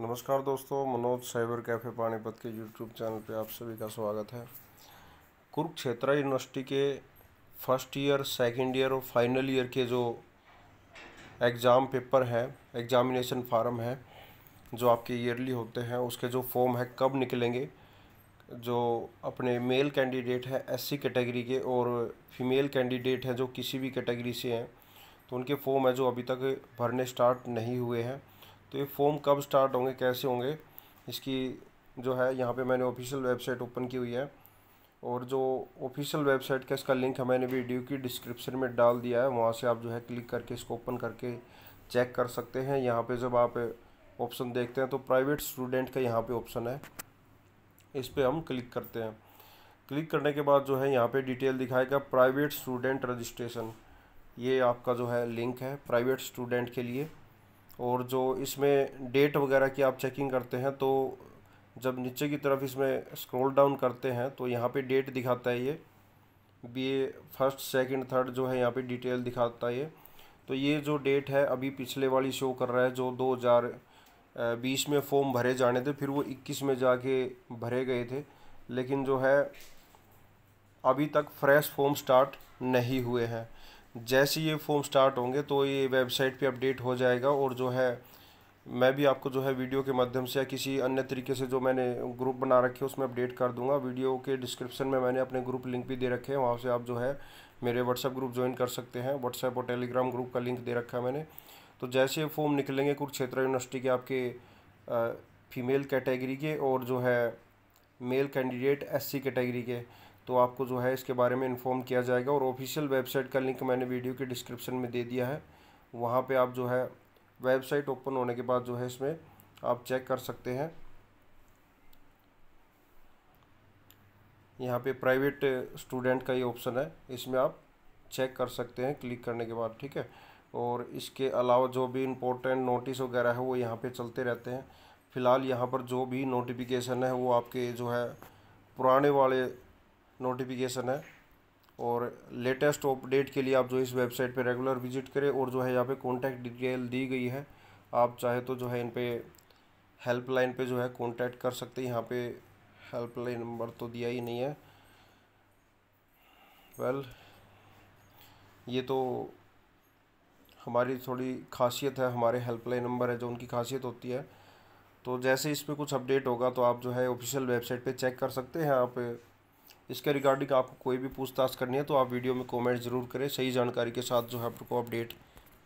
नमस्कार दोस्तों Manoj cyber cafe Panipat के यूट्यूब चैनल पे आप सभी का स्वागत है कुरुक्षेत्रा यूनिवर्सिटी के फर्स्ट ईयर सेकंड ईयर और फाइनल ईयर के जो एग्ज़ाम पेपर हैं एग्ज़ामिनेशन फार्म है जो आपके ईयरली होते हैं उसके जो फॉर्म है कब निकलेंगे जो अपने मेल कैंडिडेट हैं एस कैटेगरी के और फीमेल कैंडिडेट हैं जो किसी भी कैटेगरी से हैं तो उनके फॉर्म है जो अभी तक भरने स्टार्ट नहीं हुए हैं तो ये फॉर्म कब स्टार्ट होंगे कैसे होंगे इसकी जो है यहाँ पे मैंने ऑफिशियल वेबसाइट ओपन की हुई है और जो ऑफिशियल वेबसाइट का इसका लिंक है मैंने वीडियो की डिस्क्रिप्शन में डाल दिया है वहाँ से आप जो है क्लिक करके इसको ओपन करके चेक कर सकते हैं यहाँ पे जब आप ऑप्शन देखते हैं तो प्राइवेट स्टूडेंट का यहाँ पे ऑप्शन है इस पर हम क्लिक करते हैं क्लिक करने के बाद जो है यहाँ पे डिटेल दिखाएगा प्राइवेट स्टूडेंट रजिस्ट्रेशन ये आपका जो है लिंक है प्राइवेट स्टूडेंट के लिए और जो इसमें डेट वगैरह की आप चेकिंग करते हैं तो जब नीचे की तरफ इसमें स्क्रॉल डाउन करते हैं तो यहाँ पे डेट दिखाता है ये B A first second third जो है यहाँ पे डिटेल दिखाता है ये तो ये जो डेट है अभी पिछले वाली शो कर रहा है जो 2020 में फॉर्म भरे जाने थे फिर वो 21 में जाके भरे गए थे लेकिन जो है अभी तक फ्रेश फॉर्म स्टार्ट नहीं हुए हैं जैसे ये फॉर्म स्टार्ट होंगे तो ये वेबसाइट पे अपडेट हो जाएगा और जो है मैं भी आपको जो है वीडियो के माध्यम से या किसी अन्य तरीके से जो मैंने ग्रुप बना रखे उसमें अपडेट कर दूंगा वीडियो के डिस्क्रिप्शन में मैंने अपने ग्रुप लिंक भी दे रखे हैं वहाँ से आप जो है मेरे व्हाट्सएप ग्रुप ज्वाइन कर सकते हैं व्हाट्सएप और टेलीग्राम ग्रुप का लिंक दे रखा है मैंने तो जैसे ये फॉर्म निकलेंगे कुरुक्षेत्र यूनिवर्सिटी के आपके फीमेल कैटेगरी के और जो है मेल कैंडिडेट एस कैटेगरी के तो आपको जो है इसके बारे में इन्फॉर्म किया जाएगा और ऑफिशियल वेबसाइट का लिंक मैंने वीडियो के डिस्क्रिप्शन में दे दिया है वहाँ पे आप जो है वेबसाइट ओपन होने के बाद जो है इसमें आप चेक कर सकते हैं यहाँ पे प्राइवेट स्टूडेंट का ये ऑप्शन है इसमें आप चेक कर सकते हैं क्लिक करने के बाद ठीक है और इसके अलावा जो भी इम्पोर्टेंट नोटिस वगैरह है वो यहाँ पर चलते रहते हैं फ़िलहाल यहाँ पर जो भी नोटिफिकेशन है वो आपके जो है पुराने वाले नोटिफिकेशन है और लेटेस्ट अपडेट के लिए आप जो इस वेबसाइट पे रेगुलर विजिट करें और जो है यहाँ पे कॉन्टैक्ट डिटेल दी गई है आप चाहे तो जो है इन पे हेल्पलाइन पे जो है कॉन्टैक्ट कर सकते हैं यहाँ पे हेल्पलाइन नंबर तो दिया ही नहीं है वेल well, ये तो हमारी थोड़ी खासियत है हमारे हेल्पलाइन नंबर है जो उनकी खासियत होती है तो जैसे इस पर कुछ अपडेट होगा तो आप जो है ऑफिशियल वेबसाइट पे चेक कर सकते हैं आप इसके रिगार्डिंग आपको कोई भी पूछताछ करनी है तो आप वीडियो में कमेंट जरूर करें सही जानकारी के साथ जो है आपको अपडेट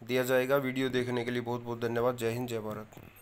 दिया जाएगा वीडियो देखने के लिए बहुत बहुत धन्यवाद जय हिंद जय भारत